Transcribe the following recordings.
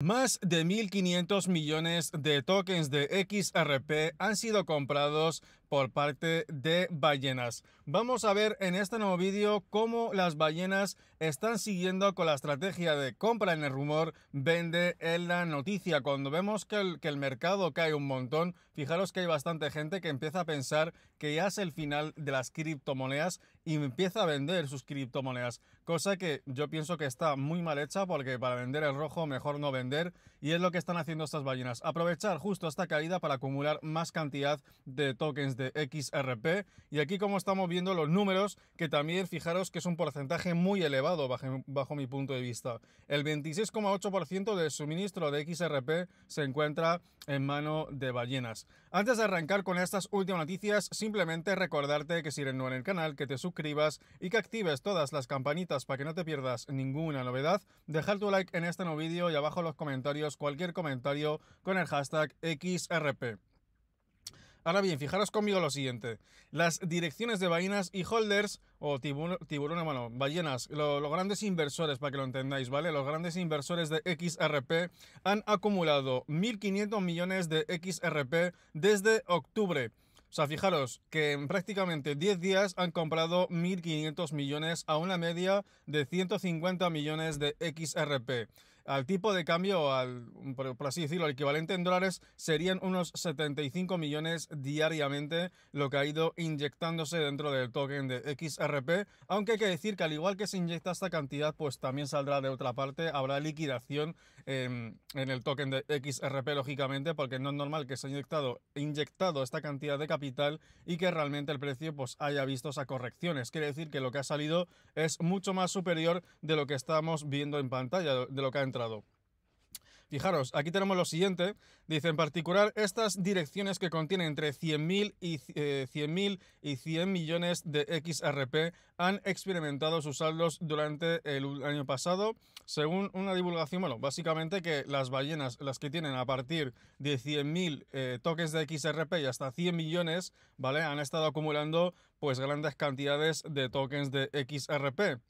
Más de 1.500 millones de tokens de XRP han sido comprados por parte de ballenas. Vamos a ver en este nuevo vídeo cómo las ballenas están siguiendo con la estrategia de compra en el rumor, vende en la noticia. Cuando vemos que el, que el mercado cae un montón, fijaros que hay bastante gente que empieza a pensar que ya es el final de las criptomonedas y empieza a vender sus criptomonedas, cosa que yo pienso que está muy mal hecha porque para vender el rojo mejor no vender y es lo que están haciendo estas ballenas, aprovechar justo esta caída para acumular más cantidad de tokens de XRP. Y aquí como estamos viendo los números, que también fijaros que es un porcentaje muy elevado bajo, mi punto de vista. El 26,8% del suministro de XRP se encuentra en mano de ballenas. Antes de arrancar con estas últimas noticias, simplemente recordarte que si eres nuevo en el canal, que te suscribas y que actives todas las campanitas para que no te pierdas ninguna novedad. Dejar tu like en este nuevo vídeo y abajo en los comentarios cualquier comentario con el hashtag XRP. Ahora bien, fijaros conmigo lo siguiente. Las direcciones de ballenas y holders, o tiburón, bueno, ballenas, los grandes inversores, para que lo entendáis, ¿vale? Los grandes inversores de XRP han acumulado 1.500 millones de XRP desde octubre. O sea, fijaros que en prácticamente 10 días han comprado 1.500 millones a una media de 150 millones de XRP al tipo de cambio, al, por, así decirlo, el equivalente en dólares, serían unos 75 millones diariamente, lo que ha ido inyectándose dentro del token de XRP, aunque hay que decir que al igual que se inyecta esta cantidad, pues también saldrá de otra parte, habrá liquidación en el token de XRP, lógicamente, porque no es normal que se haya inyectado, inyectado esta cantidad de capital y que realmente el precio pues haya visto esas correcciones. Quiere decir que lo que ha salido es mucho más superior de lo que estamos viendo en pantalla, de lo que ha entrado Fijaros, aquí tenemos lo siguiente. Dice, en particular, estas direcciones que contienen entre 100.000 y, 100.000 eh, y 100 millones de XRP han experimentado sus saldos durante el año pasado, según una divulgación, bueno, básicamente que las ballenas, las que tienen a partir de 100.000 eh, tokens de XRP y hasta 100 millones, ¿vale? Han estado acumulando pues grandes cantidades de tokens de XRP.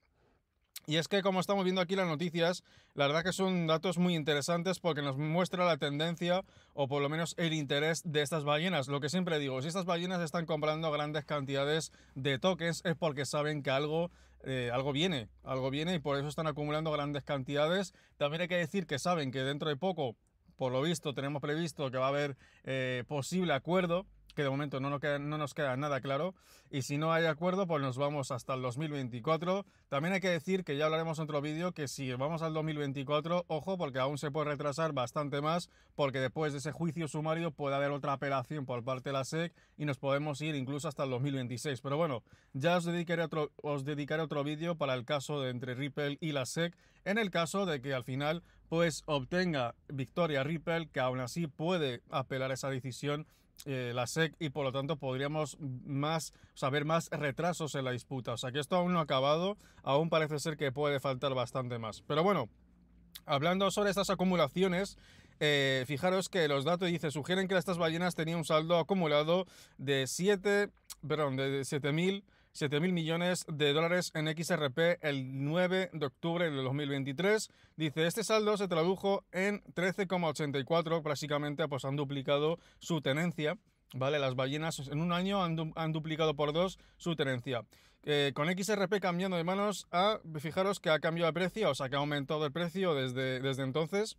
Y es que, como estamos viendo aquí las noticias, la verdad que son datos muy interesantes porque nos muestra la tendencia o por lo menos el interés de estas ballenas. Lo que siempre digo, si estas ballenas están comprando grandes cantidades de tokens es porque saben que algo, eh, algo viene, algo viene y por eso están acumulando grandes cantidades. También hay que decir que saben que dentro de poco, por lo visto, tenemos previsto que va a haber eh, posible acuerdo que de momento no nos, queda, nada claro. Y si no hay acuerdo, pues nos vamos hasta el 2024. También hay que decir que ya hablaremos en otro vídeo que si vamos al 2024, ojo, porque aún se puede retrasar bastante más, porque después de ese juicio sumario puede haber otra apelación por parte de la SEC y nos podemos ir incluso hasta el 2026. Pero bueno, ya os dedicaré otro, os dedicaré otro vídeo para el caso de entre Ripple y la SEC, en el caso de que al final pues obtenga victoria Ripple, que aún así puede apelar esa decisión eh, la SEC y por lo tanto podríamos más saber más retrasos en la disputa. O sea que esto aún no ha acabado, aún parece ser que puede faltar bastante más. Pero bueno, hablando sobre estas acumulaciones, eh, fijaros que los datos dice, sugieren que estas ballenas tenían un saldo acumulado de 7, perdón, de 7000 7.000 millones de dólares en XRP el 9 de octubre del 2023. Dice, este saldo se tradujo en 13,84, prácticamente pues han duplicado su tenencia. ¿Vale? Las ballenas en un año han, duplicado por dos su tenencia. Eh, con XRP cambiando de manos a, fijaros que ha cambiado de precio, o sea que ha aumentado el precio desde, desde entonces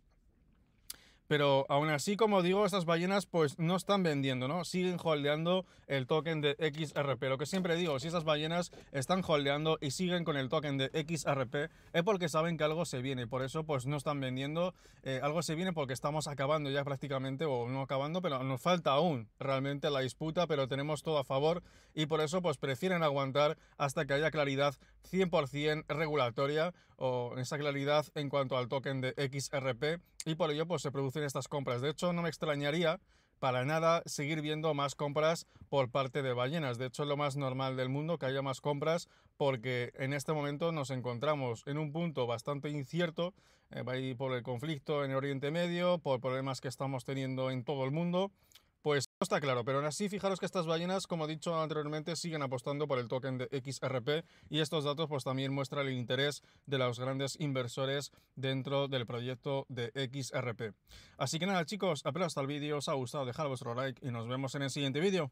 pero aún así, como digo, estas ballenas pues no están vendiendo, ¿no? Siguen holdeando el token de XRP. Lo que siempre digo, si esas ballenas están holdeando y siguen con el token de XRP, es porque saben que algo se viene, por eso pues no están vendiendo, eh, algo se viene porque estamos acabando ya prácticamente, o no acabando, pero nos falta aún realmente la disputa, pero tenemos todo a favor y por eso pues prefieren aguantar hasta que haya claridad 100% regulatoria o esa claridad en cuanto al token de XRP y por ello pues, se producen estas compras. De hecho, no me extrañaría para nada seguir viendo más compras por parte de ballenas. De hecho, es lo más normal del mundo que haya más compras porque en este momento nos encontramos en un punto bastante incierto eh, por el conflicto en el Oriente Medio, por problemas que estamos teniendo en todo el mundo pues no está claro, pero aún así fijaros que estas ballenas, como he dicho anteriormente, siguen apostando por el token de XRP y estos datos pues también muestran el interés de los grandes inversores dentro del proyecto de XRP. Así que nada chicos, apenas hasta el vídeo os ha gustado, dejad vuestro like y nos vemos en el siguiente vídeo.